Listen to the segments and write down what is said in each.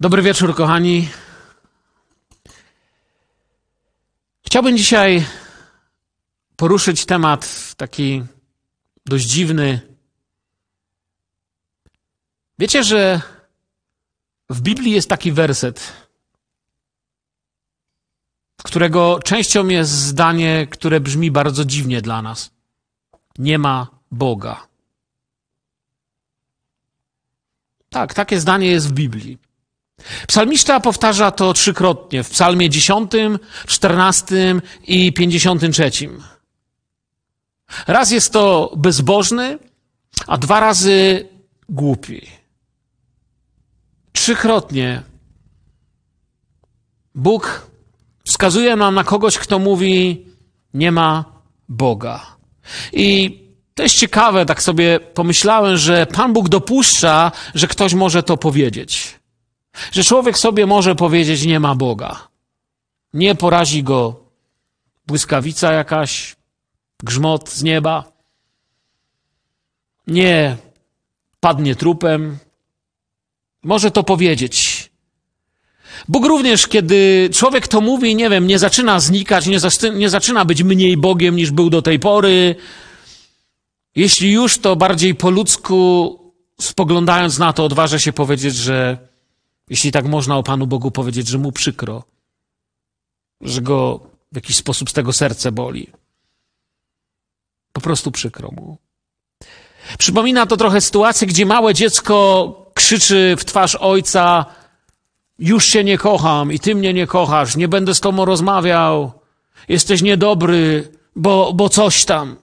Dobry wieczór, kochani. Chciałbym dzisiaj poruszyć temat taki dość dziwny. Wiecie, że w Biblii jest taki werset, którego częścią jest zdanie, które brzmi bardzo dziwnie dla nas: Nie ma Boga. Tak, takie zdanie jest w Biblii. Psalmista powtarza to trzykrotnie w psalmie 10, 14 i 53. Raz jest to bezbożny, a dwa razy głupi. Trzykrotnie Bóg wskazuje nam na kogoś, kto mówi: Nie ma Boga. I to jest ciekawe, tak sobie pomyślałem, że Pan Bóg dopuszcza, że ktoś może to powiedzieć. Że człowiek sobie może powiedzieć, nie ma Boga. Nie porazi go błyskawica jakaś, grzmot z nieba. Nie padnie trupem. Może to powiedzieć. Bóg również, kiedy człowiek to mówi, nie wiem, nie zaczyna znikać, nie, nie zaczyna być mniej Bogiem niż był do tej pory. Jeśli już, to bardziej po ludzku, spoglądając na to, odważę się powiedzieć, że jeśli tak można o Panu Bogu powiedzieć, że mu przykro, że go w jakiś sposób z tego serce boli. Po prostu przykro mu. Przypomina to trochę sytuację, gdzie małe dziecko krzyczy w twarz ojca: Już się nie kocham i ty mnie nie kochasz, nie będę z tobą rozmawiał, jesteś niedobry, bo, bo coś tam.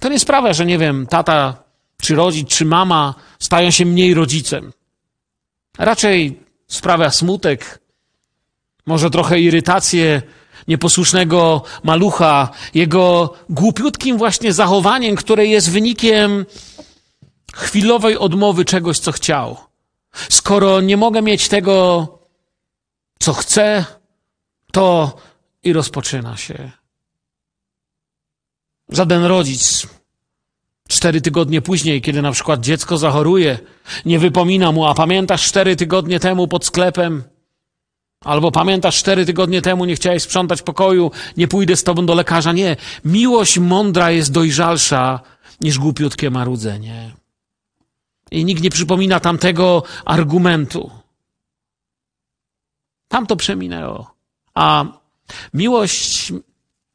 To nie sprawia, że nie wiem, tata, czy rodzic, czy mama stają się mniej rodzicem. Raczej sprawia smutek, może trochę irytację nieposłusznego malucha, jego głupiutkim właśnie zachowaniem, które jest wynikiem chwilowej odmowy czegoś, co chciał. Skoro nie mogę mieć tego, co chcę, to i rozpoczyna się. Żaden rodzic Cztery tygodnie później, kiedy na przykład dziecko zachoruje, nie wypomina mu, a pamiętasz cztery tygodnie temu pod sklepem? Albo pamiętasz cztery tygodnie temu nie chciałeś sprzątać pokoju, nie pójdę z tobą do lekarza. Nie. Miłość mądra jest dojrzalsza niż głupiutkie marudzenie. I nikt nie przypomina tamtego argumentu. Tam to przeminęło. A miłość,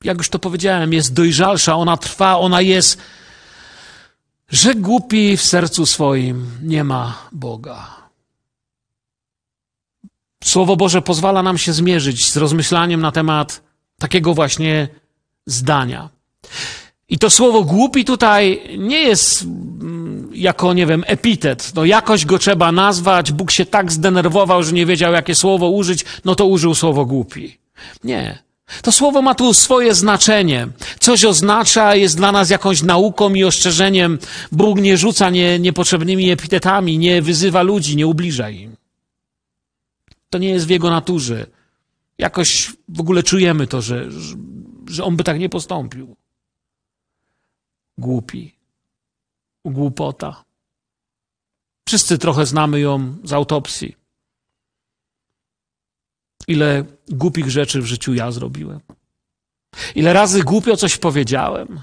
jak już to powiedziałem, jest dojrzalsza, ona trwa, ona jest że głupi w sercu swoim nie ma Boga. Słowo Boże pozwala nam się zmierzyć z rozmyślaniem na temat takiego właśnie zdania. I to słowo głupi tutaj nie jest mm, jako, nie wiem, epitet. No jakoś go trzeba nazwać. Bóg się tak zdenerwował, że nie wiedział, jakie słowo użyć, no to użył słowo głupi. Nie. To słowo ma tu swoje znaczenie. Coś oznacza, jest dla nas jakąś nauką i ostrzeżeniem. Bóg nie rzuca nie, niepotrzebnymi epitetami, nie wyzywa ludzi, nie ubliża im. To nie jest w jego naturze. Jakoś w ogóle czujemy to, że, że on by tak nie postąpił. Głupi. Głupota. Wszyscy trochę znamy ją z autopsji ile głupich rzeczy w życiu ja zrobiłem. Ile razy głupio coś powiedziałem.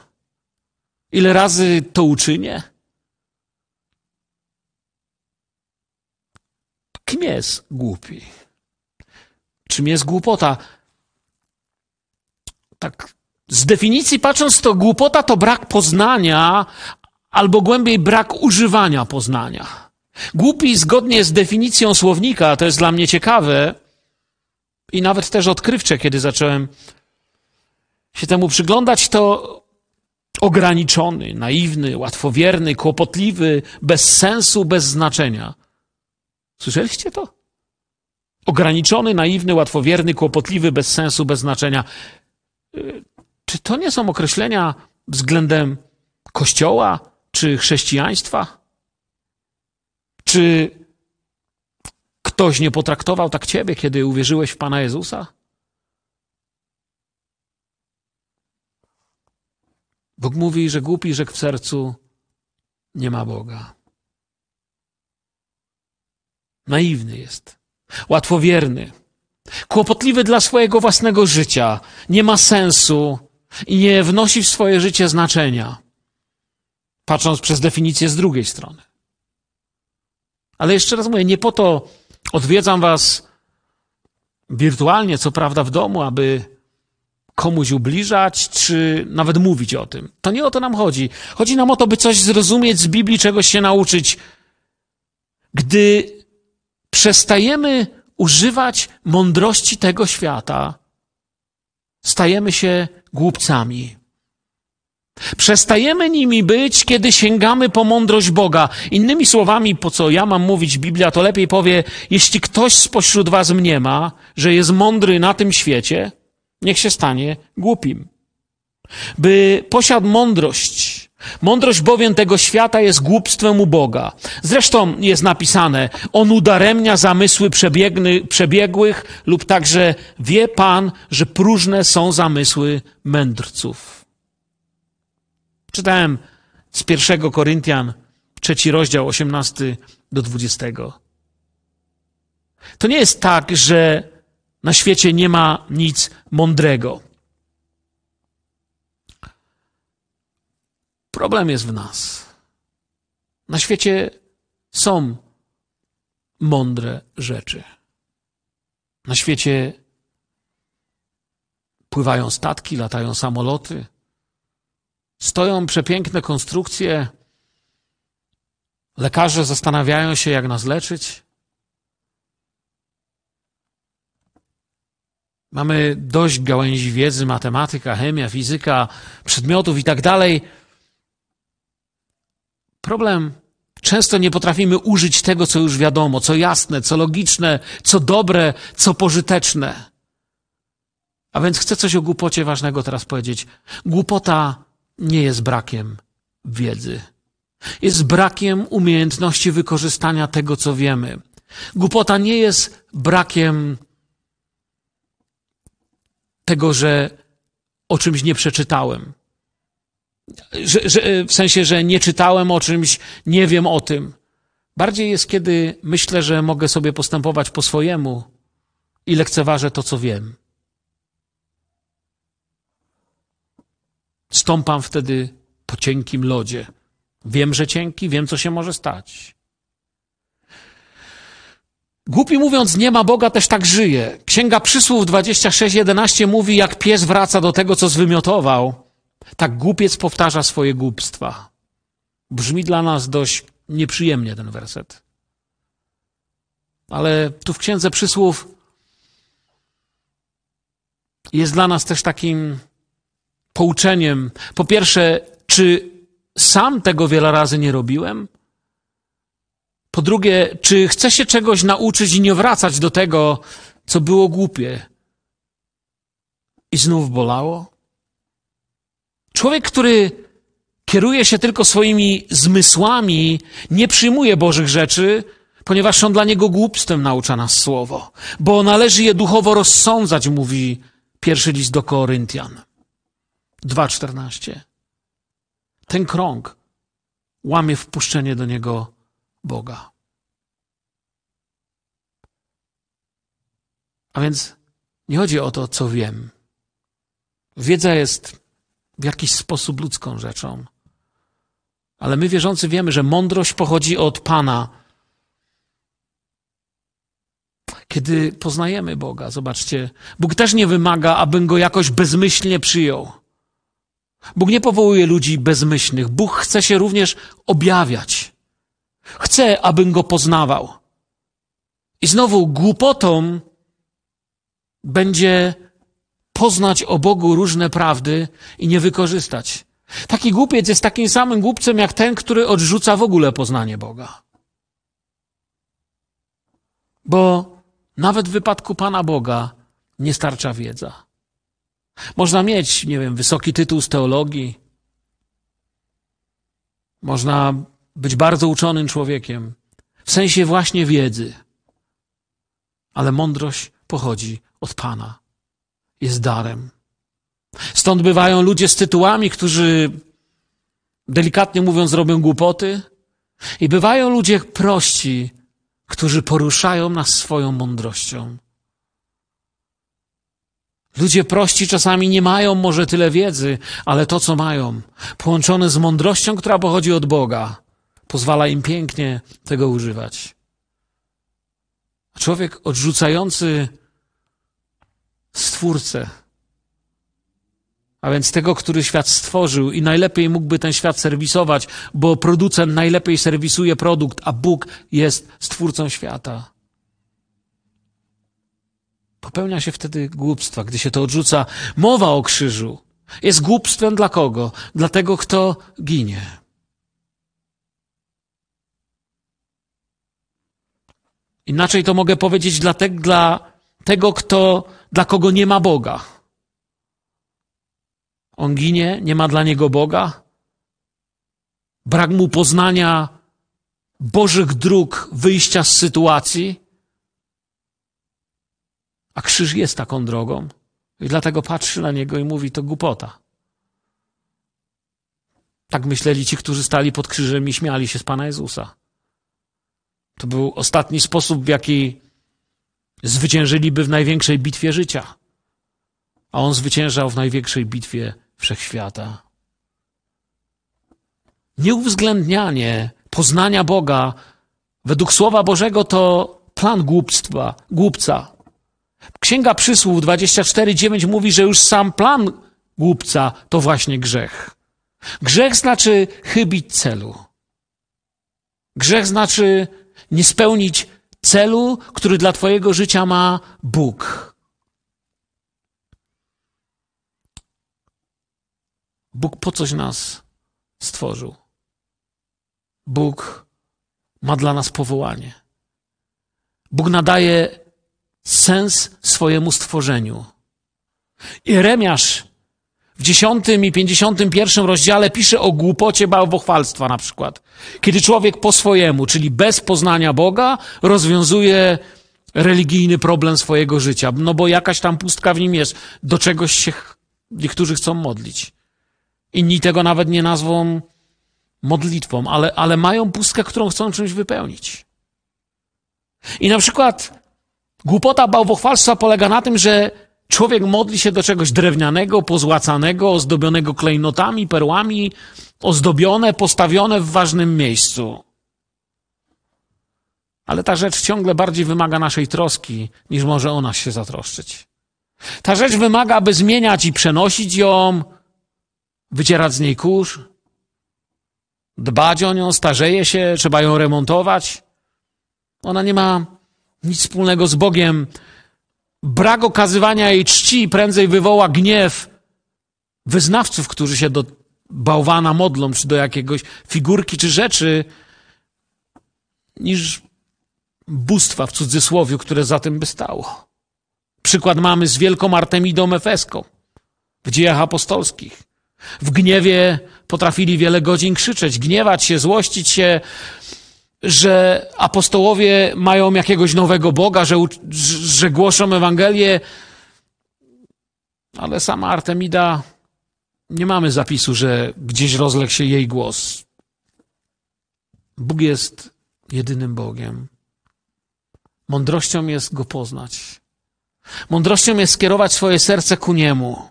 Ile razy to uczynię. Kim jest głupi? Czym jest głupota? Tak z definicji patrząc, to głupota to brak poznania albo głębiej brak używania poznania. Głupi, zgodnie z definicją słownika, to jest dla mnie ciekawe, i nawet też odkrywcze, kiedy zacząłem się temu przyglądać, to ograniczony, naiwny, łatwowierny, kłopotliwy, bez sensu, bez znaczenia. Słyszeliście to? Ograniczony, naiwny, łatwowierny, kłopotliwy, bez sensu, bez znaczenia. Y, czy to nie są określenia względem Kościoła czy chrześcijaństwa? Czy Ktoś nie potraktował tak ciebie, kiedy uwierzyłeś w Pana Jezusa? Bóg mówi, że głupi rzek w sercu nie ma Boga. Naiwny jest, łatwowierny, kłopotliwy dla swojego własnego życia, nie ma sensu i nie wnosi w swoje życie znaczenia, patrząc przez definicję z drugiej strony. Ale jeszcze raz mówię, nie po to Odwiedzam Was wirtualnie, co prawda, w domu, aby komuś ubliżać, czy nawet mówić o tym. To nie o to nam chodzi. Chodzi nam o to, by coś zrozumieć z Biblii, czegoś się nauczyć. Gdy przestajemy używać mądrości tego świata, stajemy się głupcami. Przestajemy nimi być, kiedy sięgamy po mądrość Boga. Innymi słowami, po co ja mam mówić, Biblia to lepiej powie, jeśli ktoś spośród was mniema, że jest mądry na tym świecie, niech się stanie głupim. By posiadł mądrość. Mądrość bowiem tego świata jest głupstwem u Boga. Zresztą jest napisane, on udaremnia zamysły przebiegny, przebiegłych lub także wie Pan, że próżne są zamysły mędrców. Czytałem z pierwszego Koryntian, trzeci rozdział, 18 do 20. To nie jest tak, że na świecie nie ma nic mądrego. Problem jest w nas. Na świecie są mądre rzeczy. Na świecie pływają statki, latają samoloty, Stoją przepiękne konstrukcje. Lekarze zastanawiają się, jak nas leczyć. Mamy dość gałęzi wiedzy, matematyka, chemia, fizyka, przedmiotów i tak dalej. Problem Często nie potrafimy użyć tego, co już wiadomo, co jasne, co logiczne, co dobre, co pożyteczne. A więc chcę coś o głupocie ważnego teraz powiedzieć. Głupota nie jest brakiem wiedzy. Jest brakiem umiejętności wykorzystania tego, co wiemy. Głupota nie jest brakiem tego, że o czymś nie przeczytałem. Że, że, w sensie, że nie czytałem o czymś, nie wiem o tym. Bardziej jest, kiedy myślę, że mogę sobie postępować po swojemu i lekceważę to, co wiem. Stąpam wtedy po cienkim lodzie. Wiem, że cienki, wiem, co się może stać. Głupi mówiąc, nie ma Boga, też tak żyje. Księga Przysłów 26:11 mówi, jak pies wraca do tego, co zwymiotował, tak głupiec powtarza swoje głupstwa. Brzmi dla nas dość nieprzyjemnie ten werset. Ale tu w Księdze Przysłów jest dla nas też takim pouczeniem. Po pierwsze, czy sam tego wiele razy nie robiłem? Po drugie, czy chcę się czegoś nauczyć i nie wracać do tego, co było głupie i znów bolało? Człowiek, który kieruje się tylko swoimi zmysłami, nie przyjmuje Bożych rzeczy, ponieważ są dla niego głupstwem, naucza nas słowo, bo należy je duchowo rozsądzać, mówi pierwszy list do Koryntian. 2:14. Ten krąg łamie wpuszczenie do niego Boga. A więc nie chodzi o to, co wiem. Wiedza jest w jakiś sposób ludzką rzeczą. Ale my wierzący wiemy, że mądrość pochodzi od Pana. Kiedy poznajemy Boga, zobaczcie, Bóg też nie wymaga, abym go jakoś bezmyślnie przyjął. Bóg nie powołuje ludzi bezmyślnych. Bóg chce się również objawiać. Chce, abym go poznawał. I znowu głupotą będzie poznać o Bogu różne prawdy i nie wykorzystać. Taki głupiec jest takim samym głupcem jak ten, który odrzuca w ogóle poznanie Boga. Bo nawet w wypadku Pana Boga nie starcza wiedza. Można mieć, nie wiem, wysoki tytuł z teologii. Można być bardzo uczonym człowiekiem, w sensie właśnie wiedzy. Ale mądrość pochodzi od Pana. Jest darem. Stąd bywają ludzie z tytułami, którzy delikatnie mówiąc robią głupoty, i bywają ludzie prości, którzy poruszają nas swoją mądrością. Ludzie prości czasami nie mają może tyle wiedzy, ale to, co mają, połączone z mądrością, która pochodzi od Boga, pozwala im pięknie tego używać. Człowiek odrzucający Stwórcę, a więc tego, który świat stworzył i najlepiej mógłby ten świat serwisować, bo producent najlepiej serwisuje produkt, a Bóg jest Stwórcą świata. Popełnia się wtedy głupstwa, gdy się to odrzuca. Mowa o krzyżu jest głupstwem dla kogo? Dla tego, kto ginie. Inaczej to mogę powiedzieć dla, te, dla tego, kto, dla kogo nie ma Boga. On ginie, nie ma dla niego Boga. Brak mu poznania Bożych dróg wyjścia z sytuacji. A krzyż jest taką drogą. I dlatego patrzy na niego i mówi: To głupota. Tak myśleli ci, którzy stali pod krzyżem i śmiali się z Pana Jezusa. To był ostatni sposób, w jaki zwyciężyliby w największej bitwie życia. A on zwyciężał w największej bitwie wszechświata. Nieuwzględnianie poznania Boga według Słowa Bożego to plan głupstwa, głupca. Księga Przysłów 24:9 mówi, że już sam plan głupca to właśnie grzech. Grzech znaczy chybić celu. Grzech znaczy nie spełnić celu, który dla Twojego życia ma Bóg. Bóg po coś nas stworzył. Bóg ma dla nas powołanie. Bóg nadaje sens swojemu stworzeniu. Jeremiasz w 10 i 51 rozdziale pisze o głupocie bałwochwalstwa na przykład. Kiedy człowiek po swojemu, czyli bez poznania Boga, rozwiązuje religijny problem swojego życia, no bo jakaś tam pustka w nim jest, do czegoś się niektórzy chcą modlić. Inni tego nawet nie nazwą modlitwą, ale, ale mają pustkę, którą chcą czymś wypełnić. I na przykład Głupota bałwochwalstwa polega na tym, że człowiek modli się do czegoś drewnianego, pozłacanego, ozdobionego klejnotami, perłami, ozdobione, postawione w ważnym miejscu. Ale ta rzecz ciągle bardziej wymaga naszej troski, niż może o nas się zatroszczyć. Ta rzecz wymaga, aby zmieniać i przenosić ją, wycierać z niej kurz, dbać o nią, starzeje się, trzeba ją remontować. Ona nie ma nic wspólnego z Bogiem. Brak okazywania jej czci prędzej wywoła gniew wyznawców, którzy się do bałwana modlą, czy do jakiegoś figurki, czy rzeczy, niż bóstwa w cudzysłowie, które za tym by stało. Przykład mamy z wielką Artemidą Efeską w dziejach apostolskich. W gniewie potrafili wiele godzin krzyczeć, gniewać się, złościć się, że apostołowie mają jakiegoś nowego Boga, że, że głoszą Ewangelię, ale sama Artemida nie mamy zapisu, że gdzieś rozległ się jej głos. Bóg jest jedynym Bogiem. Mądrością jest go poznać. Mądrością jest skierować swoje serce ku niemu.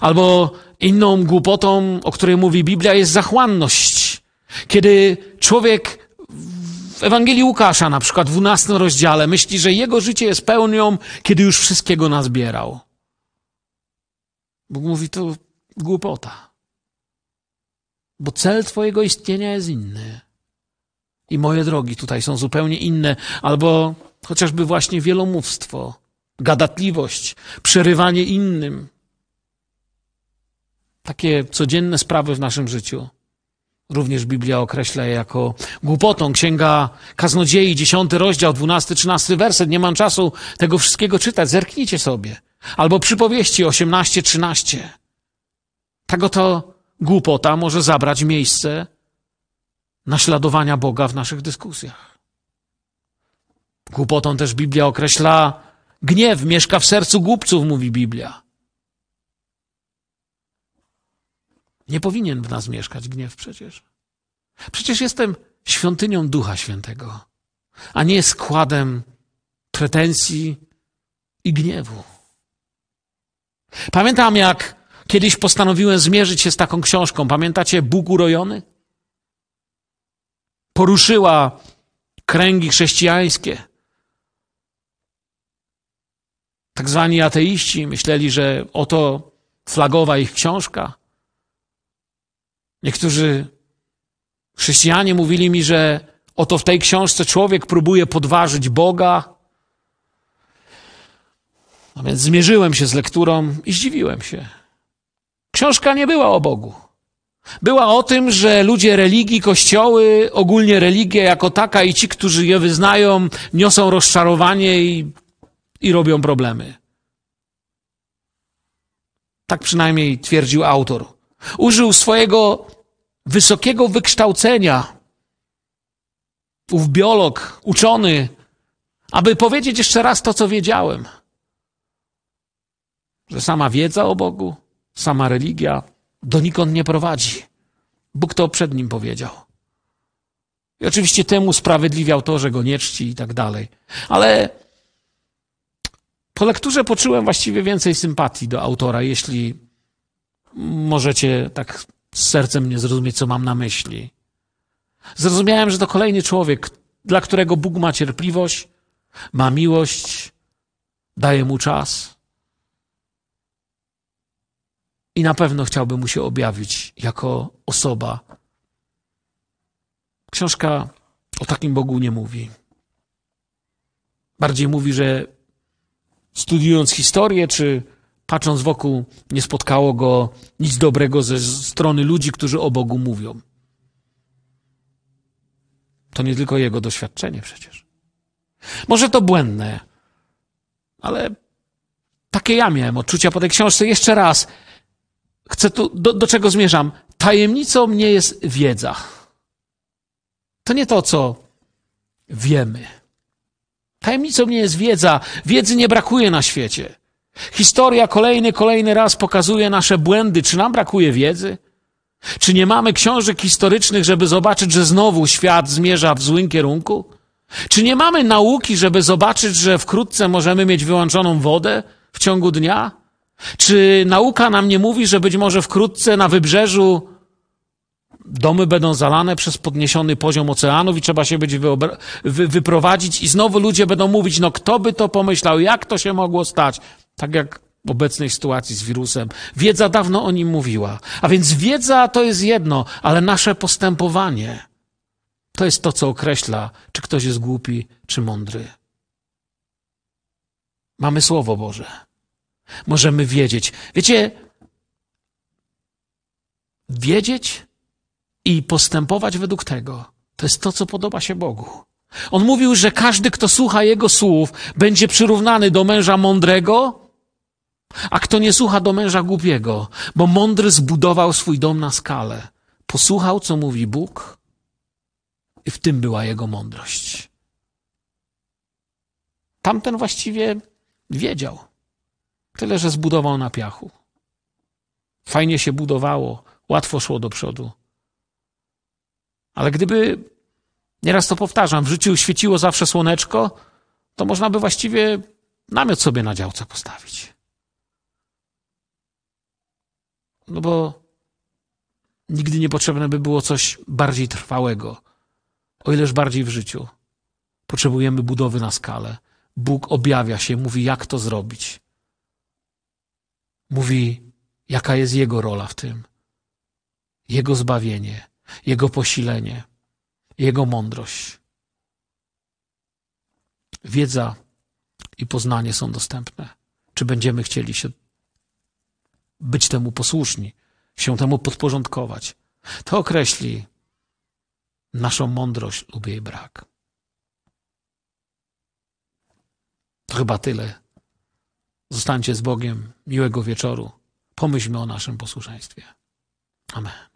Albo inną głupotą, o której mówi Biblia, jest zachłanność. Kiedy człowiek w Ewangelii Łukasza na przykład, w 12 rozdziale, myśli, że jego życie jest pełnią, kiedy już wszystkiego nazbierał. Bóg mówi, to głupota. Bo cel twojego istnienia jest inny. I moje drogi tutaj są zupełnie inne. Albo chociażby właśnie wielomówstwo, gadatliwość, przerywanie innym. Takie codzienne sprawy w naszym życiu również Biblia określa jako głupotą. Księga Kaznodziei, 10 rozdział, 12-13 werset. Nie mam czasu tego wszystkiego czytać, zerknijcie sobie. Albo przypowieści 18-13. Tego to głupota może zabrać miejsce naśladowania Boga w naszych dyskusjach. Głupotą też Biblia określa gniew, mieszka w sercu głupców, mówi Biblia. Nie powinien w nas mieszkać gniew przecież. Przecież jestem świątynią Ducha Świętego, a nie składem pretensji i gniewu. Pamiętam, jak kiedyś postanowiłem zmierzyć się z taką książką. Pamiętacie Bóg urojony? Poruszyła kręgi chrześcijańskie. Tak zwani ateiści myśleli, że oto flagowa ich książka. Niektórzy chrześcijanie mówili mi, że oto w tej książce człowiek próbuje podważyć Boga. A no więc zmierzyłem się z lekturą i zdziwiłem się. Książka nie była o Bogu. Była o tym, że ludzie religii, kościoły, ogólnie religia jako taka i ci, którzy je wyznają, niosą rozczarowanie i, i robią problemy. Tak przynajmniej twierdził autor Użył swojego wysokiego wykształcenia. Ów biolog, uczony, aby powiedzieć jeszcze raz to, co wiedziałem. Że sama wiedza o Bogu, sama religia do nikąd nie prowadzi. Bóg to przed nim powiedział. I oczywiście temu sprawiedliwiał to, że go nie czci i tak dalej. Ale po lekturze poczułem właściwie więcej sympatii do autora, jeśli Możecie tak z sercem nie zrozumieć, co mam na myśli. Zrozumiałem, że to kolejny człowiek, dla którego Bóg ma cierpliwość, ma miłość, daje mu czas. I na pewno chciałby mu się objawić jako osoba. Książka o takim Bogu nie mówi. Bardziej mówi, że studiując historię, czy Patrząc wokół, nie spotkało go nic dobrego ze strony ludzi, którzy o Bogu mówią. To nie tylko jego doświadczenie przecież. Może to błędne, ale takie ja miałem odczucia po tej książce. Jeszcze raz, chcę tu, do, do czego zmierzam? Tajemnicą nie jest wiedza. To nie to, co wiemy. Tajemnicą nie jest wiedza. Wiedzy nie brakuje na świecie. Historia kolejny, kolejny raz pokazuje nasze błędy. Czy nam brakuje wiedzy? Czy nie mamy książek historycznych, żeby zobaczyć, że znowu świat zmierza w złym kierunku? Czy nie mamy nauki, żeby zobaczyć, że wkrótce możemy mieć wyłączoną wodę w ciągu dnia? Czy nauka nam nie mówi, że być może wkrótce na wybrzeżu domy będą zalane przez podniesiony poziom oceanów i trzeba się będzie wyprowadzić i znowu ludzie będą mówić, no kto by to pomyślał, jak to się mogło stać? tak jak w obecnej sytuacji z wirusem. Wiedza dawno o nim mówiła. A więc wiedza to jest jedno, ale nasze postępowanie to jest to, co określa, czy ktoś jest głupi, czy mądry. Mamy Słowo Boże. Możemy wiedzieć. Wiecie, wiedzieć i postępować według tego to jest to, co podoba się Bogu. On mówił, że każdy, kto słucha Jego słów, będzie przyrównany do męża mądrego, a kto nie słucha do męża głupiego, bo mądry zbudował swój dom na skalę, posłuchał, co mówi Bóg, i w tym była jego mądrość. Tamten właściwie wiedział, tyle że zbudował na piachu. Fajnie się budowało, łatwo szło do przodu. Ale gdyby, nieraz to powtarzam, w życiu świeciło zawsze słoneczko, to można by właściwie namiot sobie na działce postawić. No bo nigdy nie potrzebne by było coś bardziej trwałego, o ileż bardziej w życiu. Potrzebujemy budowy na skalę. Bóg objawia się, mówi, jak to zrobić. Mówi, jaka jest Jego rola w tym. Jego zbawienie, Jego posilenie, Jego mądrość. Wiedza i poznanie są dostępne. Czy będziemy chcieli się być temu posłuszni, się temu podporządkować. To określi naszą mądrość lub jej brak. To chyba tyle. Zostańcie z Bogiem. Miłego wieczoru. Pomyślmy o naszym posłuszeństwie. Amen.